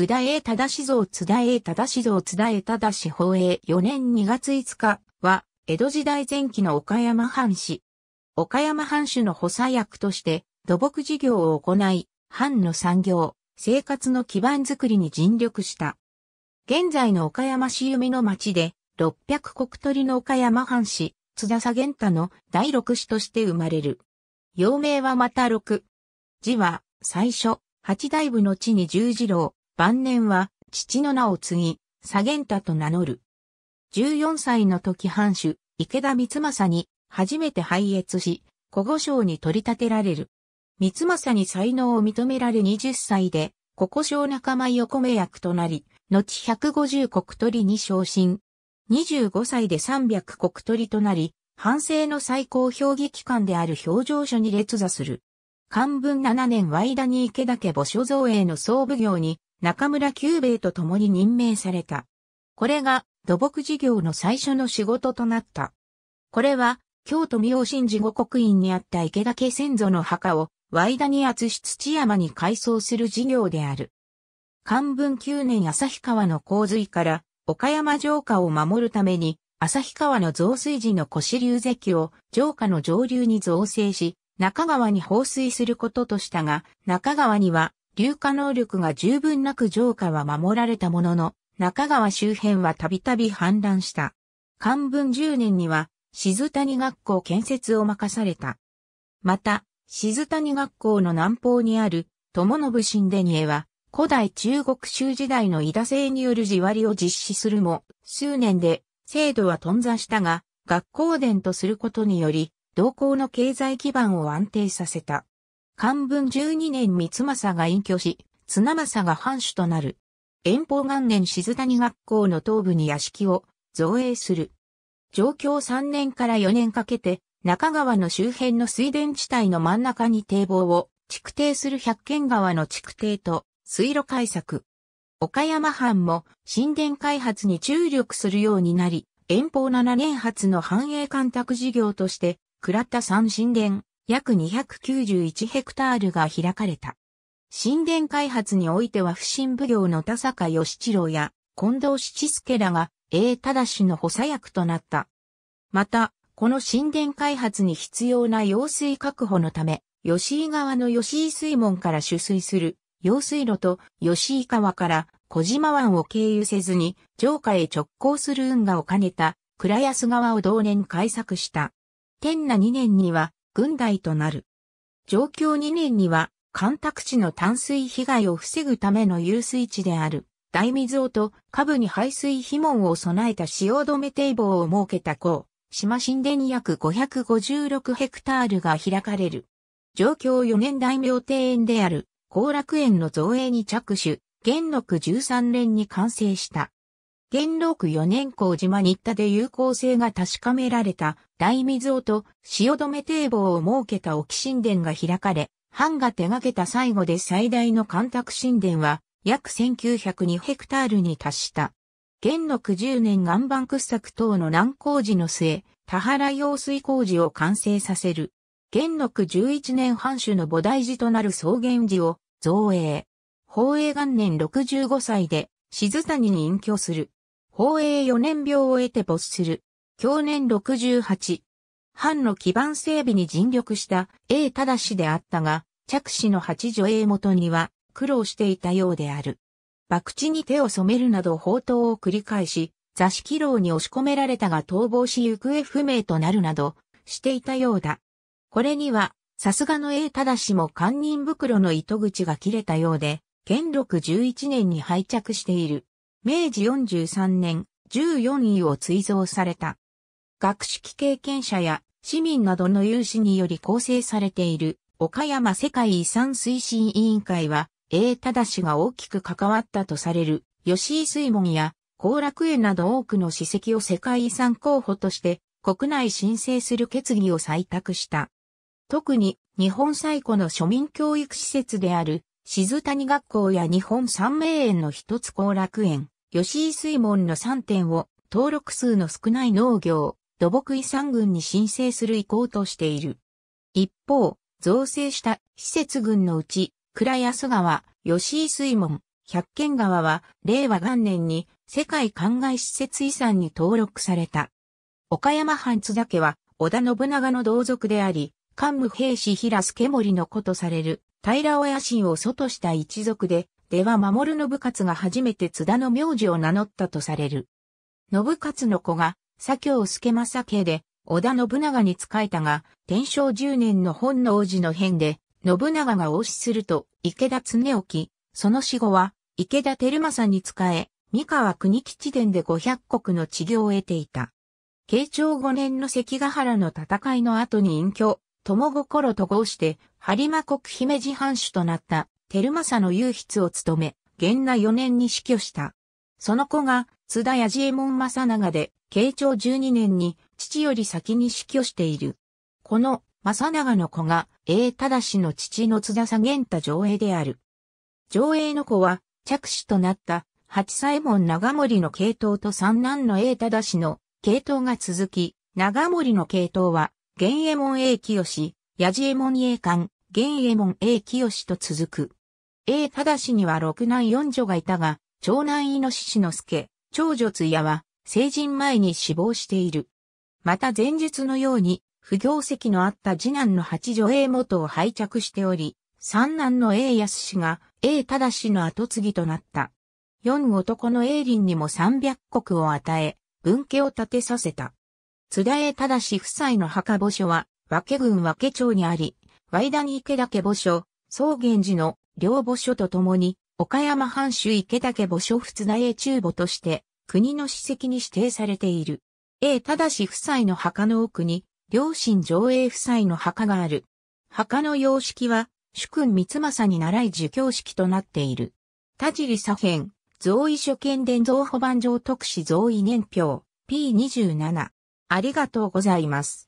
津田栄忠志像津田栄忠志像津田栄忠志法営4年2月5日は、江戸時代前期の岡山藩士。岡山藩主の補佐役として、土木事業を行い、藩の産業、生活の基盤づくりに尽力した。現在の岡山市弓の町で、600国鳥の岡山藩士、津田佐源太の第六子として生まれる。幼名はまた六。字は、最初、八大部の地に十字路、晩年は父の名を継ぎ、左源太と名乗る。14歳の時藩主、池田光政に初めて拝謁し、古語賞に取り立てられる。三政に才能を認められ20歳で、古語賞仲間横目役となり、後150国取りに昇進。25歳で300国取りとなり、反省の最高評議機関である表情所に列座する。漢文7年ワイダニ池田家墓所造営の総奉行に中村久兵衛と共に任命された。これが土木事業の最初の仕事となった。これは、京都明神寺五国院にあった池田家先祖の墓を、ワイダニアツシ土山に改装する事業である。漢文9年旭川の洪水から、岡山城下を守るために、旭川の増水時の腰流石を城下の上流に造成し、中川に放水することとしたが、中川には流化能力が十分なく城下は守られたものの、中川周辺はたびたび氾濫した。漢文10年には、静谷学校建設を任された。また、静谷学校の南方にある、友信神殿エは、古代中国州時代の伊田制による地割りを実施するも、数年で制度は頓挫したが、学校殿とすることにより、同校の経済基盤を安定させた。漢文12年三政が隠居し、綱政が藩主となる。遠方元年静谷学校の東部に屋敷を造営する。上京3年から4年かけて、中川の周辺の水田地帯の真ん中に堤防を築堤する百軒川の築堤と水路開削。岡山藩も神殿開発に注力するようになり、遠方7年発の繁栄干拓事業として、倉田山神殿、約291ヘクタールが開かれた。神殿開発においては不審奉行の田坂義一郎や近藤七助らが英正の補佐役となった。また、この神殿開発に必要な用水確保のため、吉井川の吉井水門から取水する用水路と吉井川から小島湾を経由せずに城下へ直行する運河を兼ねた倉安川を同年開削した。天那2年には軍隊となる。上京2年には、干拓地の淡水被害を防ぐための遊水地である、大水尾と下部に排水肥門を備えた潮止め堤防を設けた港、島神殿約556ヘクタールが開かれる。上京4年大名庭園である、後楽園の造営に着手、元禄13年に完成した。元禄4年工島新田で有効性が確かめられた大水尾と汐留堤防を設けた沖神殿が開かれ、藩が手掛けた最後で最大の干拓神殿は約1902ヘクタールに達した。元禄10年岩盤掘削等の難工事の末、田原用水工事を完成させる。元禄11年藩主の菩提寺となる草原寺を造営。宝永元年65歳で静谷に隠居する。宝永4年病を得て没する。去年68。藩の基盤整備に尽力した A だ氏であったが、着手の八女 A 元には苦労していたようである。博打に手を染めるなど放蕩を繰り返し、座敷牢に押し込められたが逃亡し行方不明となるなどしていたようだ。これには、さすがの A だ氏も堪忍袋の糸口が切れたようで、元禄11年に廃着している。明治43年14位を追贈された。学識経験者や市民などの有志により構成されている岡山世界遺産推進委員会は、英忠氏が大きく関わったとされる吉井水門や後楽園など多くの史跡を世界遺産候補として国内申請する決議を採択した。特に日本最古の庶民教育施設である静谷学校や日本三名園の一つ後楽園、吉井水門の3点を登録数の少ない農業、土木遺産群に申請する意向としている。一方、造成した施設群のうち、倉安川、吉井水門、百軒川は、令和元年に世界灌漑施設遺産に登録された。岡山藩津岳は、織田信長の同族であり、桓武兵士平助森の子とされる、平親野心を祖とした一族で、出羽守信勝が初めて津田の名字を名乗ったとされる。信勝の子が、左京助正家で、織田信長に仕えたが、天正十年の本能寺の変で、信長が応死すると、池田恒興、その死後は、池田照正に仕え、三河国吉伝で五百国の治療を得ていた。慶長五年の関ヶ原の戦いの後に隠居、友心と合して、播磨国姫路藩主となった、輝正の右筆を務め、元和4年に死去した。その子が、津田弥次右衛門正長で、慶長12年に、父より先に死去している。この、正長の子が、永忠の父の津田左源太上英である。上英の子は、着手となった、八左衛門長森の系統と三男の永忠の系統が続き、長森の系統は、源右衛門永清、八次衛門栄冠、玄衛門栄清と続く。栄正には六男四女がいたが、長男猪のシの助、長女津屋は、成人前に死亡している。また前述のように、不行跡のあった次男の八女栄元を拝着しており、三男の栄康氏が栄忠氏の後継ぎとなった。四男の栄林にも三百国を与え、分家を建てさせた。津田栄忠夫妻の墓墓所は、和気郡和気町にあり、和ダニ池岳墓所、草原寺の両墓所とともに、岡山藩主池岳墓所仏田英中墓として、国の史跡に指定されている。A だし夫妻の墓の奥に、両親上映夫妻の墓がある。墓の様式は、主君三政に習い儒教式となっている。田尻左辺、造意所見伝造保番上特使造意年表、P27。ありがとうございます。